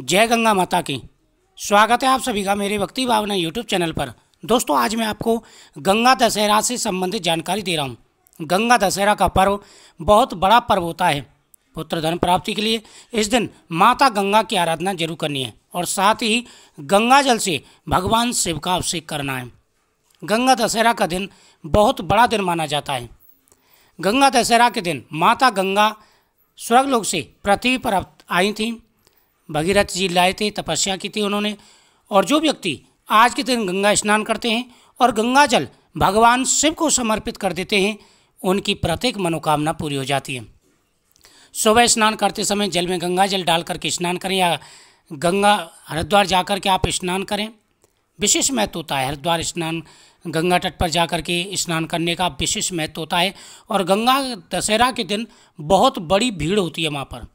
जय गंगा माता की स्वागत है आप सभी का मेरे भक्ति भावना यूट्यूब चैनल पर दोस्तों आज मैं आपको गंगा दशहरा से संबंधित जानकारी दे रहा हूँ गंगा दशहरा का पर्व बहुत बड़ा पर्व होता है पुत्र धन प्राप्ति के लिए इस दिन माता गंगा की आराधना जरूर करनी है और साथ ही गंगा जल से भगवान शिव का अभिषेक करना है गंगा दशहरा का दिन बहुत बड़ा दिन माना जाता है गंगा दशहरा के दिन माता गंगा स्वर्गलोक से पृथ्वी पर आई थीं भगीरथ जी लाए थे तपस्या की थी उन्होंने और जो व्यक्ति आज के दिन गंगा स्नान करते हैं और गंगा जल भगवान शिव को समर्पित कर देते हैं उनकी प्रत्येक मनोकामना पूरी हो जाती है सुबह स्नान करते समय जल में गंगा जल डाल करके स्नान करें या गंगा हरिद्वार जा कर के आप स्नान करें विशेष महत्व होता है हरिद्वार स्नान गंगा तट पर जाकर के स्नान करने का विशेष महत्व होता है और गंगा दशहरा के दिन बहुत बड़ी भीड़ होती है वहाँ पर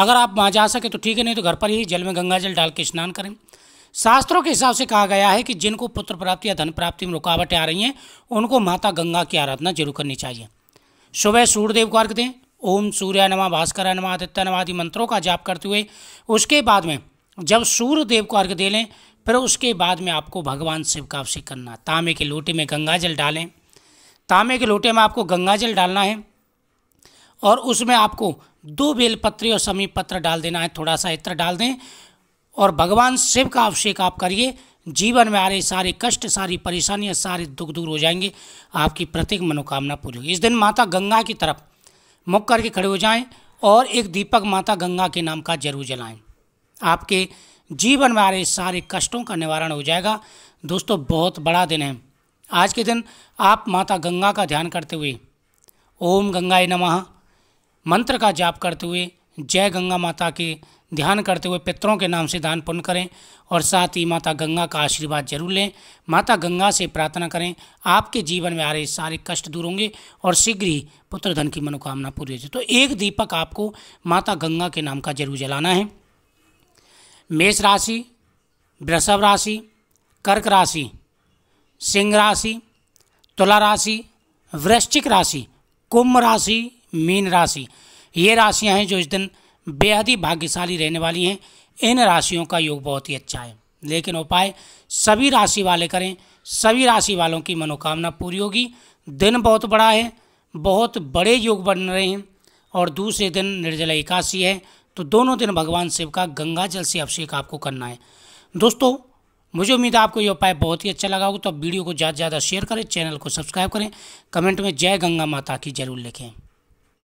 अगर आप वहाँ जा सके तो ठीक है नहीं तो घर पर ही जल में गंगा जल डाल के स्नान करें शास्त्रों के हिसाब से कहा गया है कि जिनको पुत्र प्राप्ति या धन प्राप्ति में रुकावटें आ रही हैं उनको माता गंगा की आराधना जरूर करनी चाहिए सुबह सूर्यदेव को अर्घ दें ओम सूर्य नमा भास्कर नमा आदित्य नमा आदि मंत्रों का जाप करते हुए उसके बाद में जब सूर्यदेव को अर्घ दे लें फिर उसके बाद में आपको भगवान शिव का अवश्य करना तांबे के लोटे में गंगा जल डालें तांबे के लोटे में आपको गंगा जल डालना है और उसमें आपको दो बेलपत्री और समीप पत्र डाल देना है थोड़ा सा इत्र डाल दें और भगवान शिव का अभिषेक आप करिए जीवन में आ रहे सारे कष्ट सारी परेशानियाँ सारे दुख दूर हो जाएंगे आपकी प्रत्येक मनोकामना पूरी होगी इस दिन माता गंगा की तरफ मुख करके खड़े हो जाएं और एक दीपक माता गंगा के नाम का जरूर जलाएं आपके जीवन में आ रहे सारे कष्टों का निवारण हो जाएगा दोस्तों बहुत बड़ा दिन है आज के दिन आप माता गंगा का ध्यान करते हुए ओम गंगाए नमः मंत्र का जाप करते हुए जय गंगा माता के ध्यान करते हुए पितरों के नाम से दान पुण्य करें और साथ ही माता गंगा का आशीर्वाद जरूर लें माता गंगा से प्रार्थना करें आपके जीवन में आ रहे सारे कष्ट दूर होंगे और शीघ्र ही पुत्र धन की मनोकामना पूरी हो जाए तो एक दीपक आपको माता गंगा के नाम का जरूर जलाना है मेष राशि वृषभ राशि कर्क राशि सिंह राशि तुला राशि वृश्चिक राशि कुंभ राशि मीन राशि ये राशियां हैं जो इस दिन बेहद ही भाग्यशाली रहने वाली हैं इन राशियों का योग बहुत ही अच्छा है लेकिन उपाय सभी राशि वाले करें सभी राशि वालों की मनोकामना पूरी होगी दिन बहुत बड़ा है बहुत बड़े योग बन रहे हैं और दूसरे दिन निर्जला एकादशी है तो दोनों दिन भगवान शिव का गंगा जल से अभिषेक आपको करना है दोस्तों मुझे उम्मीद है आपको ये उपाय बहुत ही अच्छा लगा होगा तो वीडियो को ज़्यादा से ज़्यादा शेयर करें चैनल को सब्सक्राइब करें कमेंट में जय गंगा माता की जरूर लिखें